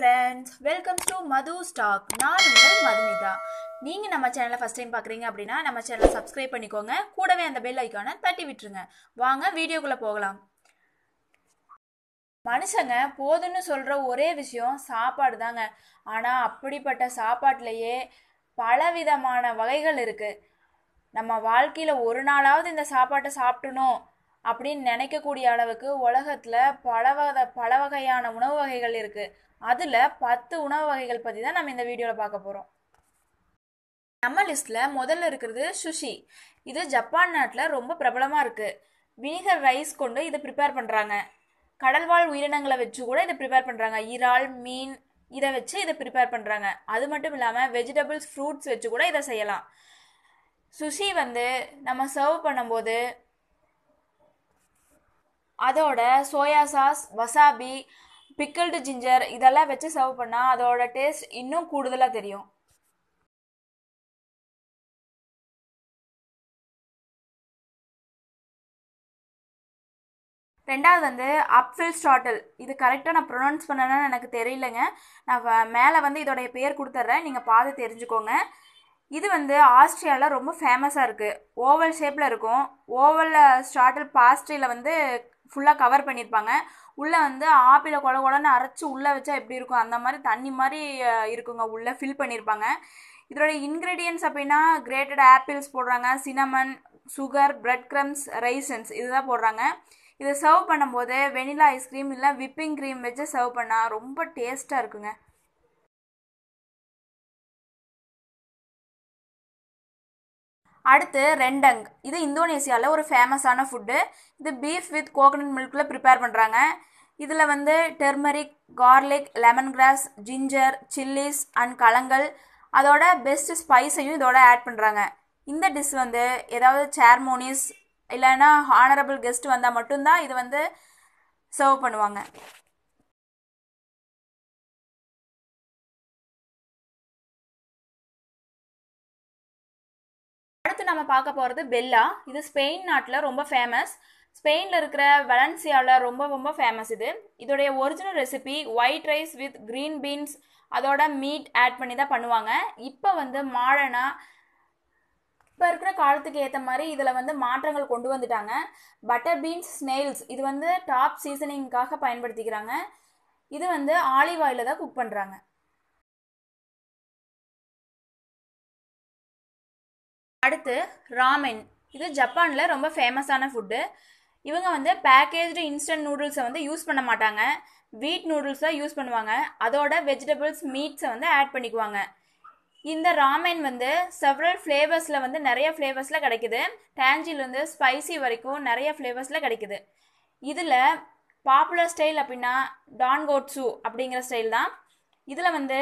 friends welcome to Madhu ஸ்டாக் நான் உங்கள் மதுமிதா நீங்கள் நம்ம சேனலை ஃபஸ்ட் டைம் பார்க்குறீங்க அப்படின்னா நம்ம சேனலை சப்ஸ்கிரைப் பண்ணிக்கோங்க கூடவே அந்த பெல் ஐக்கானை தட்டி விட்டுருங்க வாங்க வீடியோக்குள்ளே போகலாம் மனுஷங்க போதுன்னு சொல்கிற ஒரே விஷயம் சாப்பாடு தாங்க ஆனால் அப்படிப்பட்ட சாப்பாட்டிலையே பலவிதமான வகைகள் இருக்குது நம்ம வாழ்க்கையில் ஒரு நாளாவது இந்த சாப்பாட்டை சாப்பிட்டணும் அப்படின்னு நினைக்கக்கூடிய அளவுக்கு உலகத்தில் பல வகை பல வகையான உணவு வகைகள் இருக்குது அதில் பத்து உணவு வகைகள் பற்றி தான் நம்ம இந்த வீடியோவில் பார்க்க போகிறோம் நம்ம லிஸ்ட்டில் முதல்ல இருக்கிறது சுஷி இது ஜப்பான் நாட்டில் ரொம்ப பிரபலமாக இருக்குது வினிகர் ரைஸ் கொண்டு இதை ப்ரிப்பேர் பண்ணுறாங்க கடல்வாழ் உயிரினங்களை வச்சு கூட இதை ப்ரிப்பேர் பண்ணுறாங்க இறால் மீன் இதை வச்சு இதை ப்ரிப்பேர் பண்ணுறாங்க அது மட்டும் இல்லாமல் வெஜிடபிள்ஸ் ஃப்ரூட்ஸ் வச்சு கூட இதை செய்யலாம் சுஷி வந்து நம்ம சர்வ் பண்ணும்போது அதோட soya sauce wasabi pickled ginger இதெல்லாம் வச்சு சர்வ் பண்ணால் அதோட டேஸ்ட் இன்னும் கூடுதலாக தெரியும் ரெண்டாவது வந்து அப்ஃபில் ஸ்டாட்டல் இது கரெக்டாக நான் ப்ரொனவுன்ஸ் பண்ணணும்னு எனக்கு தெரியலங்க நான் மேலே வந்து இதோடைய பேர் கொடுத்துட்றேன் நீங்கள் பார்த்து தெரிஞ்சுக்கோங்க இது வந்து ஆஸ்திரியாவில் ரொம்ப ஃபேமஸாக இருக்குது ஓவல் ஷேப்பில் இருக்கும் ஓவலில் ஸ்டார்டர் பாஸ்ட்ரியில் வந்து ஃபுல்லாக கவர் பண்ணியிருப்பாங்க உள்ளே வந்து ஆப்பிளை கொல கொலன்னு அரைச்சி உள்ளே வச்சா எப்படி இருக்கும் அந்த மாதிரி தண்ணி மாதிரி இருக்குங்க உள்ளே ஃபில் பண்ணியிருப்பாங்க இதோட இன்க்ரீடியன்ஸ் அப்படின்னா கிரேட்டட் ஆப்பிள்ஸ் போடுறாங்க cinnamon sugar bread crumbs raisins இதுதான் போடுறாங்க இதை சர்வ் பண்ணும்போது வெனிலா ஐஸ்கிரீம் இல்லை விப்பிங் க்ரீம் வச்சு சர்வ் பண்ணால் ரொம்ப டேஸ்ட்டாக இருக்குங்க அடுத்து ரெண்டங் இது இந்தோனேசியாவில் ஒரு ஃபேமஸான ஃபுட்டு இது பீஃப் வித் கோகனட் மில்கில் ப்ரிப்பேர் பண்ணுறாங்க இதில் வந்து turmeric garlic lemon grass ginger chillies and களங்கள் அதோட பெஸ்ட் ஸ்பைஸையும் இதோட ஆட் பண்ணுறாங்க இந்த டிஷ் வந்து ஏதாவது சேர்மோனிஸ் இல்லைன்னா ஹானரபிள் கெஸ்ட் வந்தால் மட்டும்தான் இது வந்து சர்வ் பண்ணுவாங்க நம்ம பார்க்க போகிறது பெல்லா இது ஸ்பெயின் நாட்டில் ரொம்ப ஃபேமஸ் ஸ்பெயினில் இருக்கிற வலன்சியாவில் ரொம்ப ரொம்ப ஃபேமஸ் இது இதோடைய original recipe white rice with green beans அதோட மீட் ஆட் பண்ணி தான் பண்ணுவாங்க இப்போ வந்து மாடனா இப்போ இருக்கிற காலத்துக்கு ஏற்ற மாதிரி இதில் வந்து மாற்றங்கள் கொண்டு வந்துட்டாங்க பட்டர் பீன்ஸ் ஸ்னெயில்ஸ் இது வந்து டாப் சீசனிங்காக பயன்படுத்திக்கிறாங்க இது வந்து ஆலிவ் ஆயிலில் தான் குக் பண்ணுறாங்க அடுத்து ராமென் இது ஜப்பானில் ரொம்ப ஃபேமஸான ஃபுட்டு இவங்க வந்து பேக்கேஜ்டு இன்ஸ்டன்ட் நூடுல்ஸை வந்து யூஸ் பண்ண மாட்டாங்க வீட் நூடுல்ஸை யூஸ் பண்ணுவாங்க அதோட வெஜிடபிள்ஸ் மீட்ஸை வந்து ஆட் பண்ணிக்குவாங்க இந்த ராமென் வந்து செவரல் ஃப்ளேவர்ஸில் வந்து நிறைய ஃப்ளேவர்ஸில் கிடைக்குது டேஞ்சிலேருந்து ஸ்பைசி வரைக்கும் நிறைய ஃப்ளேவர்ஸில் கிடைக்குது இதில் பாப்புலர் ஸ்டைல் அப்படின்னா டான்கோட்ஸு அப்படிங்கிற ஸ்டைல் தான் இதில் வந்து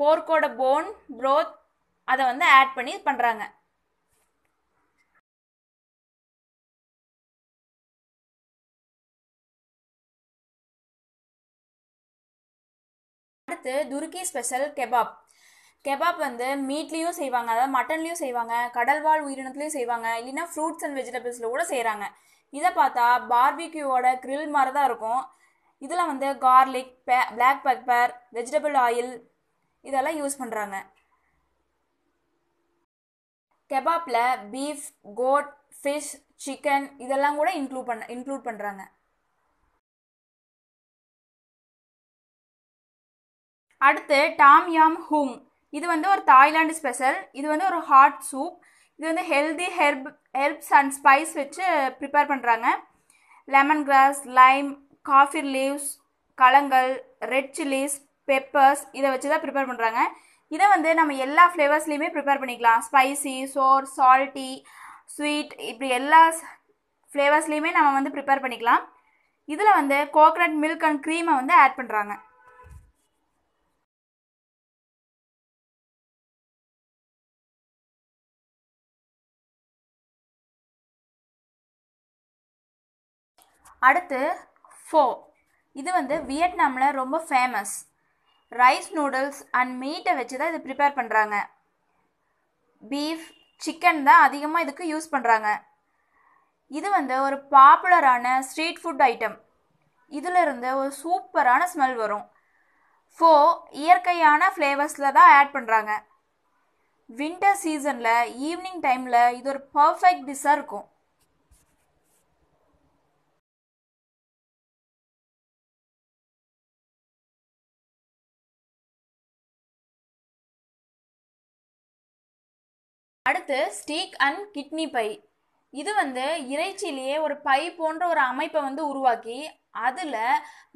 போர்க்கோட போன் ப்ரோத் அதை வந்து ஆட் பண்ணி பண்ணுறாங்க அடுத்து துருக்கி ஸ்பெஷல் கெபாப் கெபாப் வந்து மீட்லேயும் செய்வாங்க அதாவது மட்டன்லேயும் செய்வாங்க கடல்வாழ் உயிரினத்துலேயும் செய்வாங்க இல்லைன்னா ஃப்ரூட்ஸ் அண்ட் வெஜிடபிள்ஸில் கூட செய்கிறாங்க இதை பார்த்தா பார்பிக்யூவோட க்ரில் மாதிரி தான் இருக்கும் இதில் வந்து garlic bay black pepper vegetable oil இதெல்லாம் யூஸ் பண்ணுறாங்க கெபாப்பில் பீஃப் கோட் ஃபிஷ் சிக்கன் இதெல்லாம் கூட இன்க்ளூட் பண்ண இன்க்ளூட் பண்ணுறாங்க அடுத்து டாம் யாம் ஹூங் இது வந்து ஒரு தாய்லாண்டு ஸ்பெஷல் இது வந்து ஒரு ஹாட் சூப் இது வந்து healthy herb herbs and spice வச்சு ப்ரிப்பேர் பண்ணுறாங்க lemon grass lime kaffir leaves galangal red chillies peppers இதை வச்சு தான் ப்ரிப்பேர் பண்ணுறாங்க இதை வந்து நம்ம எல்லா ஃப்ளேவர்ஸ்லேயுமே ப்ரிப்பேர் பண்ணிக்கலாம் ஸ்பைசி சோர் சால்ட்டி ஸ்வீட் இப்படி எல்லா ஃப்ளேவர்ஸ்லேயுமே நம்ம வந்து ப்ரிப்பேர் பண்ணிக்கலாம் இதில் வந்து கோக்னட் மில்க் அண்ட் க்ரீமை வந்து ஆட் பண்ணுறாங்க அடுத்து ஃபோ இது வந்து வியட்நாமில் ரொம்ப ஃபேமஸ் ரைஸ் நூடுல்ஸ் அண்ட் மீட்டை வச்சு தான் இது ப்ரிப்பேர் பண்ணுறாங்க பீஃப் சிக்கன் தான் அதிகமாக இதுக்கு யூஸ் பண்ணுறாங்க இது வந்து ஒரு பாப்புலரான ஸ்ட்ரீட் ஃபுட் ஐட்டம் இதிலிருந்து ஒரு சூப்பரான ஸ்மெல் வரும் ஃபோ இயற்கையான ஃப்ளேவர்ஸில் தான் ஆட் பண்ணுறாங்க வின்டர் சீசனில் ஈவினிங் டைமில் இது ஒரு பர்ஃபெக்ட் டிஷ்ஷாக இருக்கும் அடுத்து ஸ்டீக் அண்ட் கிட்னி பை இது வந்து இறைச்சியிலேயே ஒரு பை போன்ற ஒரு அமைப்பை வந்து உருவாக்கி அதில்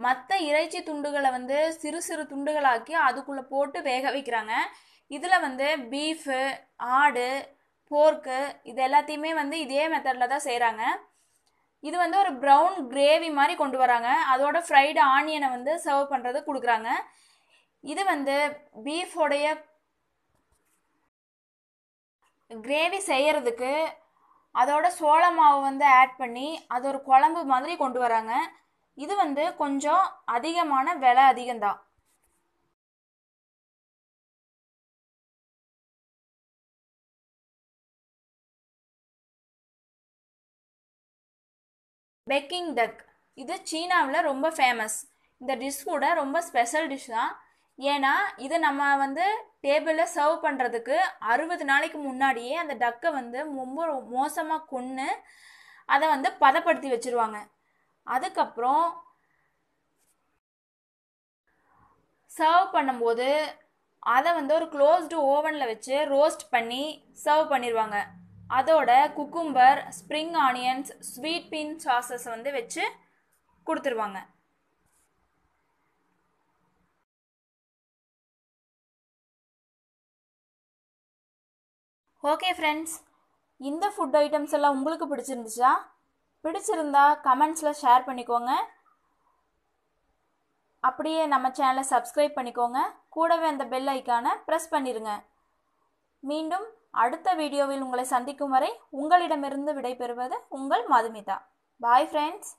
மற்ற இறைச்சி துண்டுகளை வந்து சிறு சிறு துண்டுகளாக்கி அதுக்குள்ளே போட்டு வேக வைக்கிறாங்க இதில் வந்து பீஃபு ஆடு போர்க்கு இது எல்லாத்தையுமே வந்து இதே மெத்தடில் தான் செய்கிறாங்க இது வந்து ஒரு ப்ரௌன் கிரேவி மாதிரி கொண்டு வராங்க அதோட ஃப்ரைடு ஆனியனை வந்து சர்வ் பண்ணுறது கொடுக்குறாங்க இது வந்து பீஃபோடைய கிரேவி செய்கிறதுக்கு அதோட சோள மாவு வந்து ஆட் பண்ணி அது ஒரு குழம்பு மாதிரி கொண்டு வராங்க இது வந்து கொஞ்சம் அதிகமான விலை அதிகம்தான் பெக்கிங் டக் இது சீனாவில் ரொம்ப ஃபேமஸ் இந்த டிஷ் கூட ரொம்ப ஸ்பெஷல் டிஷ் தான் ஏன்னா இதை நம்ம வந்து டேபிளில் சர்வ் பண்ணுறதுக்கு அறுபது நாளைக்கு முன்னாடியே அந்த டக்கை வந்து ரொம்ப மோசமாக கொன்று அதை வந்து பதப்படுத்தி வச்சுருவாங்க அதுக்கப்புறம் சர்வ் பண்ணும்போது அதை வந்து ஒரு க்ளோஸ்டு ஓவனில் வச்சு ரோஸ்ட் பண்ணி சர்வ் பண்ணிடுவாங்க அதோட cucumber spring onions sweet bean sauces வந்து வச்சு கொடுத்துருவாங்க ஓகே ஃப்ரெண்ட்ஸ் இந்த ஃபுட் ஐட்டம்ஸ் எல்லாம் உங்களுக்கு பிடிச்சிருந்துச்சா பிடிச்சிருந்தா கமெண்ட்ஸில் ஷேர் பண்ணிக்கோங்க அப்படியே நம்ம சேனலை சப்ஸ்கிரைப் பண்ணிக்கோங்க கூடவே அந்த பெல் ஐக்கானை ப்ரெஸ் பண்ணிடுங்க மீண்டும் அடுத்த வீடியோவில் உங்களை சந்திக்கும் வரை உங்களிடமிருந்து விடைபெறுவது உங்கள் மதுமிதா பாய் ஃப்ரெண்ட்ஸ்